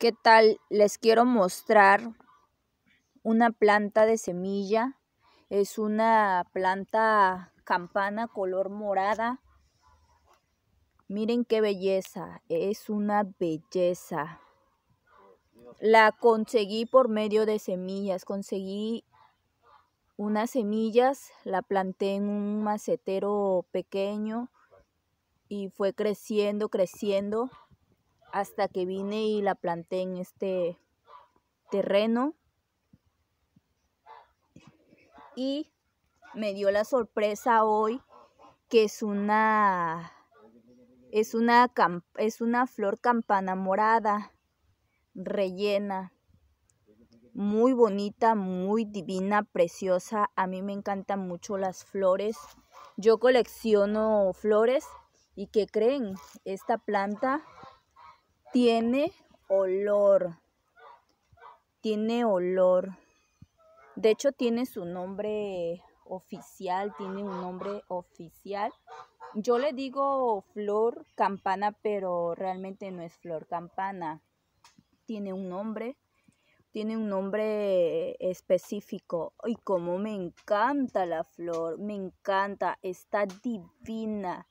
¿Qué tal? Les quiero mostrar una planta de semilla. Es una planta campana color morada. Miren qué belleza. Es una belleza. La conseguí por medio de semillas. Conseguí unas semillas, la planté en un macetero pequeño y fue creciendo, creciendo hasta que vine y la planté en este terreno y me dio la sorpresa hoy que es una es una es una flor campana morada rellena muy bonita, muy divina, preciosa. A mí me encantan mucho las flores. Yo colecciono flores y que creen, esta planta tiene olor. Tiene olor. De hecho, tiene su nombre oficial, tiene un nombre oficial. Yo le digo flor campana, pero realmente no es flor campana. Tiene un nombre, tiene un nombre específico. Y como me encanta la flor, me encanta, está divina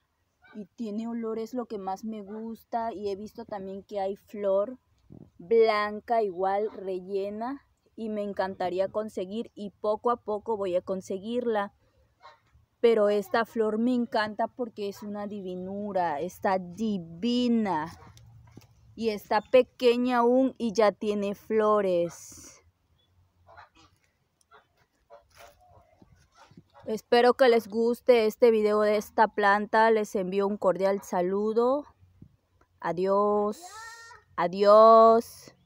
y tiene olores lo que más me gusta. Y he visto también que hay flor blanca igual rellena y me encantaría conseguir y poco a poco voy a conseguirla. Pero esta flor me encanta porque es una divinura, está divina y está pequeña aún y ya tiene flores. Espero que les guste este video de esta planta. Les envío un cordial saludo. Adiós. Adiós.